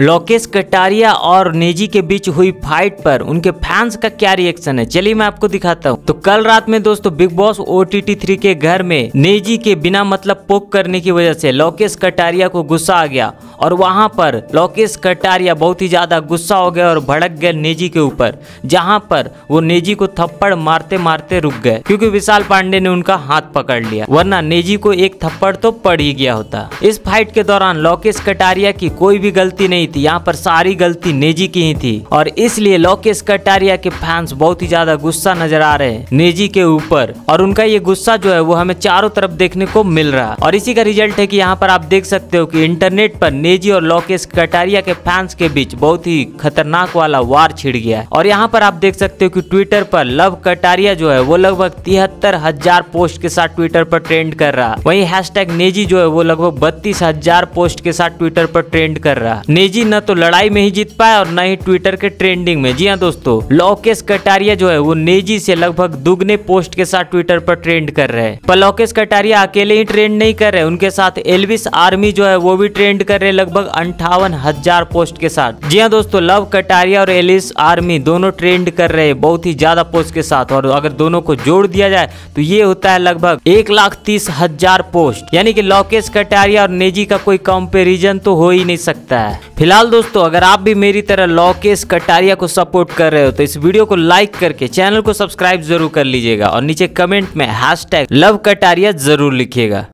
लोकेश कटारिया और नेजी के बीच हुई फाइट पर उनके फैंस का क्या रिएक्शन है चलिए मैं आपको दिखाता हूँ तो कल रात में दोस्तों Bigg Boss O T three के घर में नेजी के बिना मतलब पोक करने की वजह से लोकेश कटारिया को गुस्सा आ गया और वहाँ पर लोकेश कटारिया बहुत ही ज़्यादा गुस्सा हो गया और भड़क गए नेजी के ऊपर जहाँ पर वो नेजी को थप्पड़ मारते मारते रुक गए क्योंकि विशाल पांडे ने उनका हाथ पकड़ लिया वरना नेजी को एक थप्पड़ तो पड़ ही गया होता इस फाइट के दौरान लोकेश कटारिया की कोई भी गलती नहीं थी यहाँ पर सारी गलती नेजी की ही थी और इसलिए लोकेश कटारिया के फैंस बहुत ही ज्यादा गुस्सा नजर आ रहे हैं नेजी के ऊपर और उनका ये गुस्सा जो है वो हमें चारों तरफ देखने को मिल रहा है और इसी का रिजल्ट है की यहाँ पर आप देख सकते हो की इंटरनेट पर नेजी और लोकेश कटारिया के फैंस के बीच बहुत ही खतरनाक वाला वार छिड़ गया है और यहाँ पर आप देख सकते हो कि ट्विटर पर लव कटारिया जो है वो लगभग तिहत्तर हजार पोस्ट के साथ ट्विटर पर ट्रेंड कर रहा है वही हैश नेजी जो है वो लगभग बत्तीस हजार पोस्ट के साथ ट्विटर पर ट्रेंड कर रहा है नेजी न तो लड़ाई में ही जीत पाए और न ही ट्विटर के ट्रेंडिंग में जी हाँ दोस्तों लोकेश कटारिया जो है वो नेजी से लगभग दुगने पोस्ट के साथ ट्विटर पर ट्रेंड कर रहे हैं पर लोकेश कटारिया अकेले ही ट्रेंड नहीं कर रहे उनके साथ एलविस आर्मी जो है वो भी ट्रेंड कर रहे लगभग अंठावन हजार पोस्ट के साथ जी हाँ दोस्तों लव कटारिया और एलिस आर्मी दोनों ट्रेंड कर रहे हैं बहुत ही ज्यादा पोस्ट के साथ और अगर दोनों को जोड़ दिया जाए तो ये होता है लगभग एक लाख तीस हजार पोस्ट यानी कि लोकेश कटारिया और नेजी का कोई कंपेरिजन तो हो ही नहीं सकता है फिलहाल दोस्तों अगर आप भी मेरी तरह लोकेश कटारिया को सपोर्ट कर रहे हो तो इस वीडियो को लाइक करके चैनल को सब्सक्राइब जरूर कर लीजिएगा और नीचे कमेंट में हैश लव कटारिया जरूर लिखिएगा